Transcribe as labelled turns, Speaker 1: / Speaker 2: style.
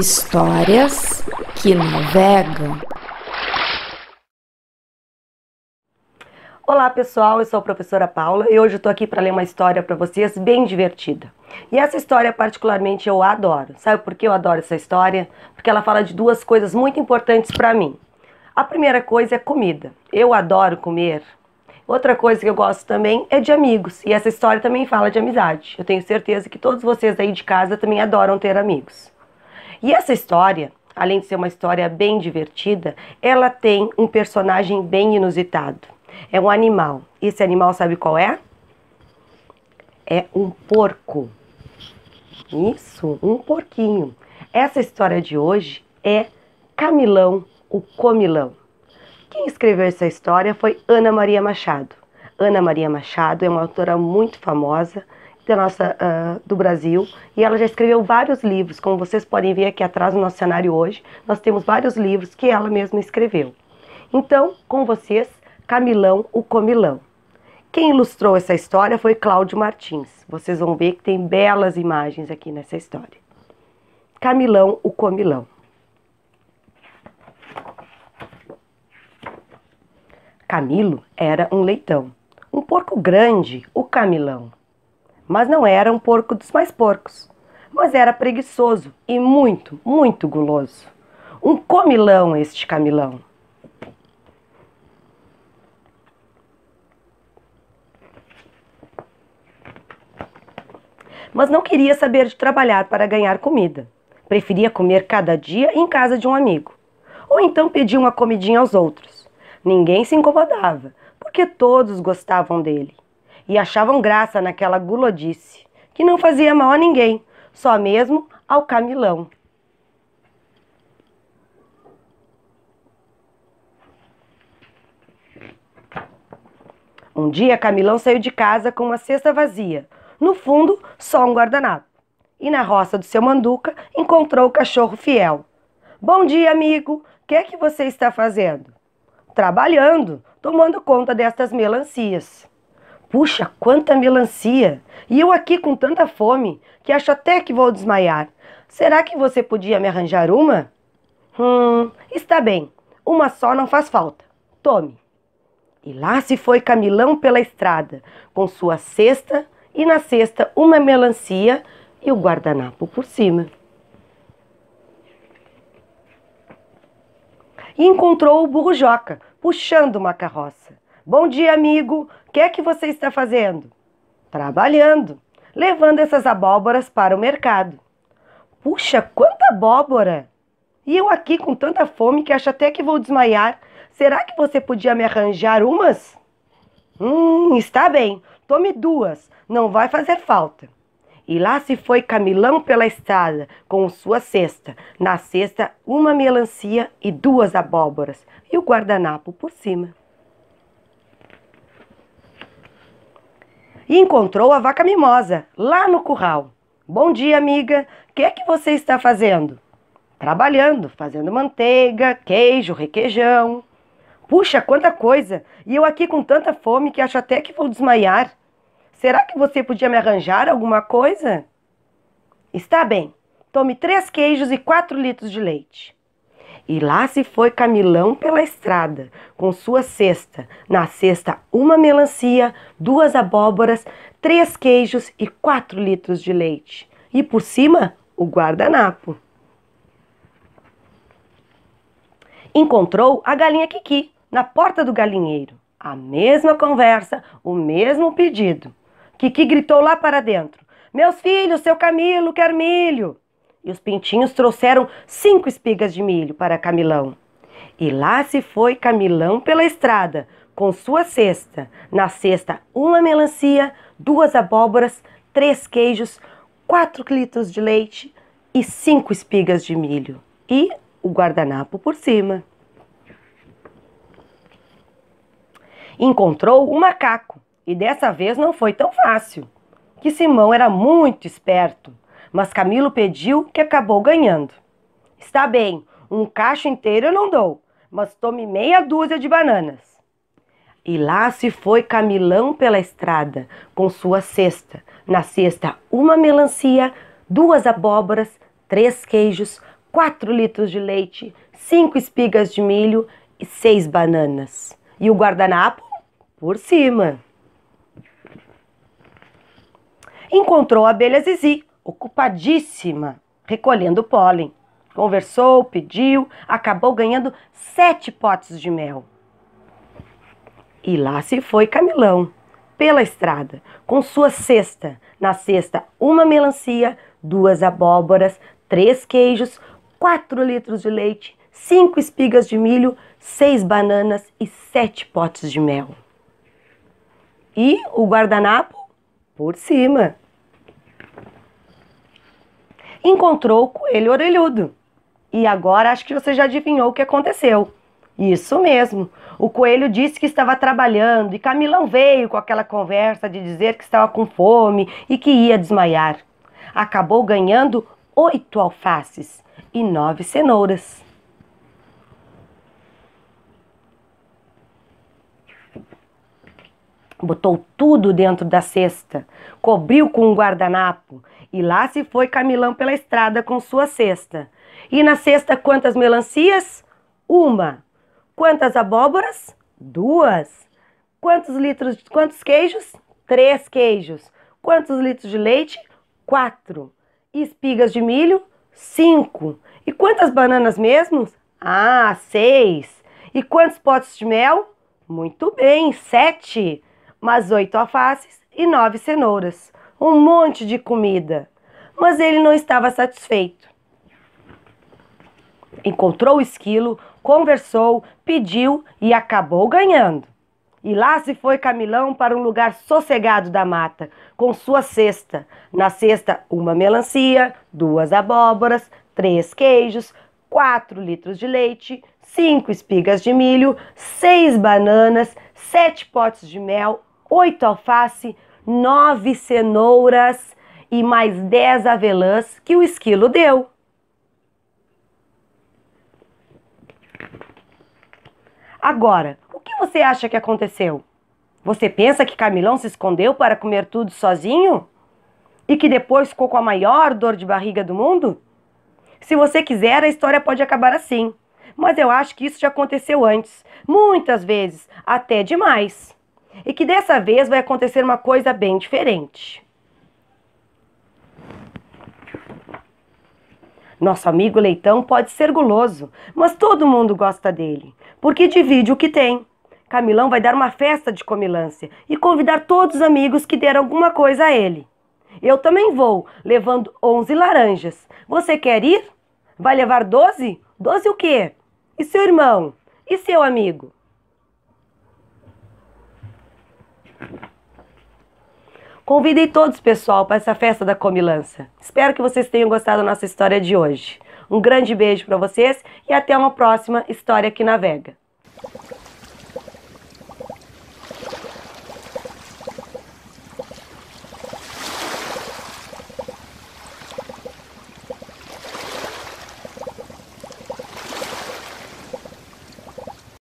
Speaker 1: Histórias que navegam. Olá pessoal, eu sou a professora Paula e hoje estou aqui para ler uma história para vocês bem divertida. E essa história particularmente eu adoro. Sabe por que eu adoro essa história? Porque ela fala de duas coisas muito importantes para mim. A primeira coisa é comida. Eu adoro comer. Outra coisa que eu gosto também é de amigos, e essa história também fala de amizade. Eu tenho certeza que todos vocês aí de casa também adoram ter amigos. E essa história, além de ser uma história bem divertida, ela tem um personagem bem inusitado. É um animal. esse animal sabe qual é? É um porco. Isso, um porquinho. Essa história de hoje é Camilão, o Comilão. Quem escreveu essa história foi Ana Maria Machado. Ana Maria Machado é uma autora muito famosa da nossa, uh, do Brasil e ela já escreveu vários livros, como vocês podem ver aqui atrás no nosso cenário hoje, nós temos vários livros que ela mesma escreveu. Então, com vocês, Camilão, o Comilão. Quem ilustrou essa história foi Cláudio Martins. Vocês vão ver que tem belas imagens aqui nessa história. Camilão, o Comilão. Camilo era um leitão. Um porco grande, o Camilão mas não era um porco dos mais porcos. Mas era preguiçoso e muito, muito guloso. Um comilão este camilão. Mas não queria saber de trabalhar para ganhar comida. Preferia comer cada dia em casa de um amigo. Ou então pedir uma comidinha aos outros. Ninguém se incomodava, porque todos gostavam dele e achavam graça naquela gulodice, que não fazia mal a ninguém, só mesmo ao Camilão. Um dia, Camilão saiu de casa com uma cesta vazia, no fundo, só um guardanapo. E na roça do seu manduca, encontrou o cachorro fiel. Bom dia, amigo. O que é que você está fazendo? Trabalhando, tomando conta destas melancias. Puxa, quanta melancia! E eu aqui com tanta fome que acho até que vou desmaiar. Será que você podia me arranjar uma? Hum, está bem. Uma só não faz falta. Tome. E lá se foi Camilão pela estrada, com sua cesta e na cesta uma melancia e o guardanapo por cima. E encontrou o burro Joca, puxando uma carroça. Bom dia, amigo. O que é que você está fazendo? Trabalhando, levando essas abóboras para o mercado. Puxa, quanta abóbora! E eu aqui com tanta fome que acho até que vou desmaiar. Será que você podia me arranjar umas? Hum, está bem. Tome duas, não vai fazer falta. E lá se foi Camilão pela estrada com sua cesta. Na cesta, uma melancia e duas abóboras, e o guardanapo por cima. e encontrou a vaca mimosa lá no curral. Bom dia, amiga. O que é que você está fazendo? Trabalhando, fazendo manteiga, queijo, requeijão. Puxa, quanta coisa! E eu aqui com tanta fome que acho até que vou desmaiar. Será que você podia me arranjar alguma coisa? Está bem. Tome três queijos e quatro litros de leite. E lá se foi Camilão pela estrada, com sua cesta. Na cesta, uma melancia, duas abóboras, três queijos e quatro litros de leite. E por cima, o guardanapo. Encontrou a galinha Kiki na porta do galinheiro. A mesma conversa, o mesmo pedido. Kiki gritou lá para dentro: Meus filhos, seu Camilo quer milho e os pintinhos trouxeram cinco espigas de milho para Camilão. E lá se foi Camilão pela estrada, com sua cesta. Na cesta, uma melancia, duas abóboras, três queijos, quatro litros de leite e cinco espigas de milho. E o guardanapo por cima. Encontrou um macaco, e dessa vez não foi tão fácil, que Simão era muito esperto mas Camilo pediu que acabou ganhando. Está bem, um cacho inteiro eu não dou, mas tome meia dúzia de bananas. E lá se foi Camilão pela estrada com sua cesta. Na cesta, uma melancia, duas abóboras, três queijos, quatro litros de leite, cinco espigas de milho e seis bananas. E o guardanapo por cima. Encontrou a abelha Zizi, ocupadíssima recolhendo pólen. Conversou, pediu, acabou ganhando sete potes de mel. E lá se foi Camilão, pela estrada, com sua cesta. Na cesta, uma melancia, duas abóboras, três queijos, quatro litros de leite, cinco espigas de milho, seis bananas e sete potes de mel. E o guardanapo por cima encontrou o coelho orelhudo. E agora acho que você já adivinhou o que aconteceu. Isso mesmo. O coelho disse que estava trabalhando e Camilão veio com aquela conversa de dizer que estava com fome e que ia desmaiar. Acabou ganhando oito alfaces e nove cenouras. Botou tudo dentro da cesta, cobriu com um guardanapo e lá se foi Camilão pela estrada com sua cesta. E na cesta quantas melancias? Uma. Quantas abóboras? Duas. Quantos litros, quantos queijos? Três queijos. Quantos litros de leite? Quatro. Espigas de milho? Cinco. E quantas bananas mesmo? Ah, seis. E quantos potes de mel? Muito bem, sete mas oito alfaces e nove cenouras. Um monte de comida. Mas ele não estava satisfeito. Encontrou o esquilo, conversou, pediu e acabou ganhando. E lá se foi Camilão para um lugar sossegado da mata, com sua cesta. Na cesta, uma melancia, duas abóboras, três queijos, quatro litros de leite, cinco espigas de milho, seis bananas, sete potes de mel, 8 alface, 9 cenouras e mais 10 avelãs que o esquilo deu. Agora, o que você acha que aconteceu? Você pensa que Camilão se escondeu para comer tudo sozinho? E que depois ficou com a maior dor de barriga do mundo? Se você quiser, a história pode acabar assim. Mas eu acho que isso já aconteceu antes, muitas vezes, até demais e que dessa vez vai acontecer uma coisa bem diferente. Nosso amigo Leitão pode ser guloso, mas todo mundo gosta dele, porque divide o que tem. Camilão vai dar uma festa de comilância e convidar todos os amigos que deram alguma coisa a ele. Eu também vou, levando 11 laranjas. Você quer ir? Vai levar 12? 12 o quê? E seu irmão? E seu amigo? Convidei todos, pessoal, para essa festa da comilança. Espero que vocês tenham gostado da nossa história de hoje. Um grande beijo para vocês e até uma próxima História que Navega.